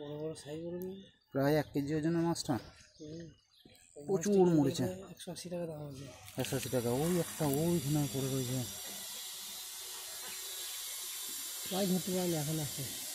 বড় বড় সাইজগুলো প্রায় এক কেজি ওজনের মাছটা প্রচুর মরেছে একশো আশি টাকা দাম হয়েছে একশো আশি টাকা ওই একটা ওইখানে পড়ে রয়েছে প্রায় ধরতে পারেন এখন আছে